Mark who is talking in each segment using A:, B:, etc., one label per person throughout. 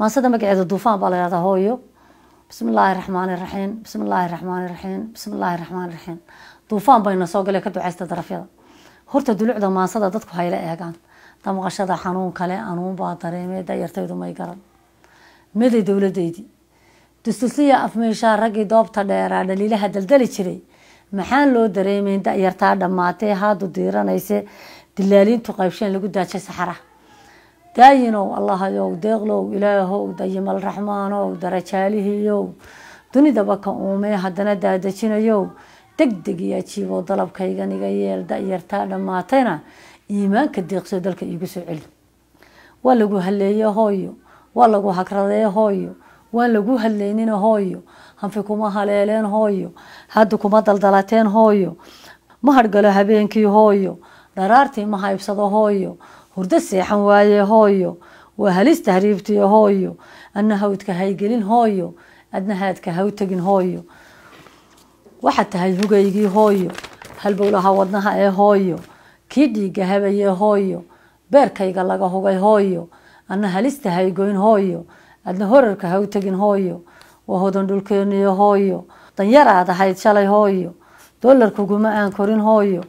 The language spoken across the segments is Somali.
A: maansada magaceeda duufaan baa lahadaa hooyo bismillaahi illaahi raxmaani raxiim bismi illaahi raxmaani raxiim bismi raxmaani raxiim duufaan bayna soo galee ka ducaysta darafyada horta dulucda maasada dadku hayla eegaan damqashada xanuun kale anuun baa dareemee dayartaydu may garan maday dowladeydi dustulsiya afmeeshaa raggii doobta dheeraa dhaliilaha daldali jiray maxaan loo dareemeyn dayartaa dhammaatee haadu diiranayse dilaaliintu qaybsheen lagu daajay saxaraha daayinow allahayow deeqlow ilaahow dayimal raxmaanow darajaalihiiyow dunidaba ka uumee haddana daadajinayow degdeg iyo ajiibow dalabkaygan iga yeel da dhammaatayna iimaanka deeqsoo dalka iigu soo celi waa lagu haleeye hooyo waa lagu hagradee hooyo waan lagu hadlaynin hooyo hanfi kuma haleeleen hooyo hadda kuma daldalateen hooyo ma hadhgalo habeenkii hooyo dharaartii ma haybsado hooyo hurdo seexan waaye hooyo waa halista hariibtiyo hooyo adna hawdka haygelin hooyo adna haadka hawtagin hooyo waxaad tahay hugaygii hooyo halbowlaha wadnaha ee hooyo kii dhiigga habayee hooyo beerkayga laga hugay hooyo adna halista haygoyn hooyo adna horarka hawtagin hooyo waa hodan dhulkeeniyo hooyo danyaraad ahayd shalay hooyo doolarkuguma aan korin hooyo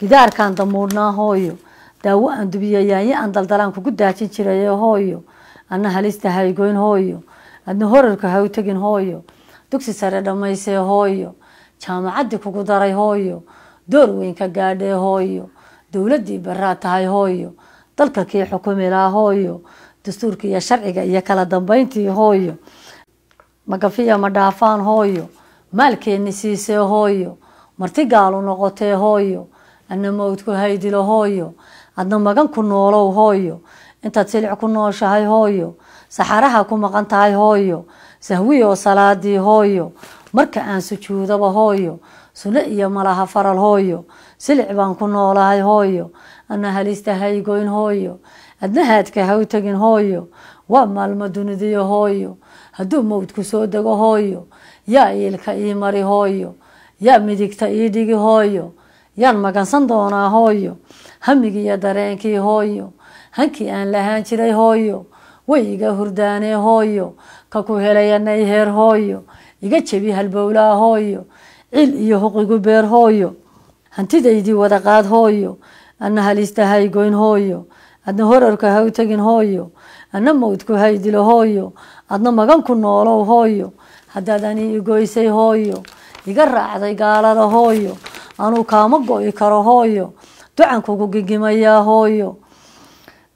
A: gidaarkaan damuurnaa hooyo daawo aan dubiyo yaanyo aan daldalaan kugu daajin jiraye hooyo ana halista haygoyn hooyo adna horarka ha tegin hooyo dugsi sare dhammaysee hooyo jaamacaddii kugu daray hooyo door weyn gaadhee hooyo dowladdii baraa tahay hooyo dalka kii xukumilaa hooyo dastuurka iyo sharciga iyo kala dambayntii hooyo magafiya ma dhaafaan hooyo maalkeenni siisee hooyo marti gaalu noqotee hooyo ana mawdku haydilo hooyo adna magan ku noolow hooyo intaad silic ku nooshahay hooyo saxaraha ku maqan tahay hooyo sahwiyoo salaadii hooyo marka aan sujuudaba hooyo suno iyo malaha faral hooyo silic baan ku noolahay hooyo ana halista haygoyn hooyo adna haadka ha u tegin hooyo waa maalmo dunidiyo hooyo hadduu mawdku soo dego hooyo yaa iilka ii mari hooyo yaa midigta ii dhigi hooyo yaan magansan doonaa hooyo hamigiiyo dareenkii hooyo hankii aan lahaan jiray hooyo way iga hurdaanee hooyo ka ku helaya nayheer hooyo iga jebi halbowlaa hooyo cil iyo huqigu beer hooyo hantidaydii wada qaad hooyo adna halista haygoyn hooyo adna horarka ha u tegin hooyo ana mawdku hay dilo hooyo adna maganku noolow hooyo haddaad anii igoysay hooyo iga raacday gaalada hooyo anuu kaama go-i karo hooyo ducan kugu gigimayaa hooyo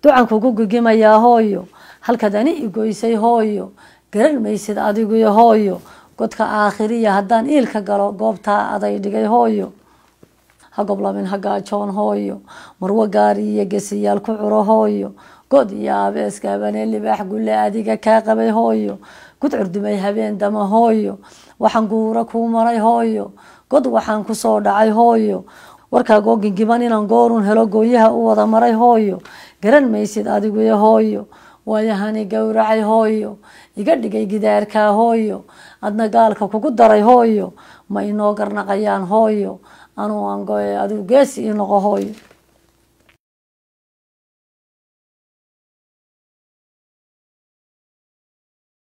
A: ducan kugu gigimayaa hooyo halkaad ani igoysay hooyo garan maysid adiguyo hooyo godka aakhiriya haddaan iilka galo goobtaa aday dhigay hooyo ha hagaajoon hooyo marwo gaari iyo gesiyaal ku curo hooyo god iyo aabeeska habanee libaax gulle adiga kaa qabay hooyo gud curdumay habeen dama hooyo waxaan guura kuu maray hooyo god waxaan kusoo dhacay hooyo warkaagoo googingiban inaan goorun helo gooyaha u wada maray hooyo garan maysid adiguyo hooyo waayahani gowracay hooyo iga dhigay gidaarkaa hooyo adna gaalka kugu daray hooyo ma inoo garnaqayaan hooyo anuu aan goye adigu geesi ii noqo hooyo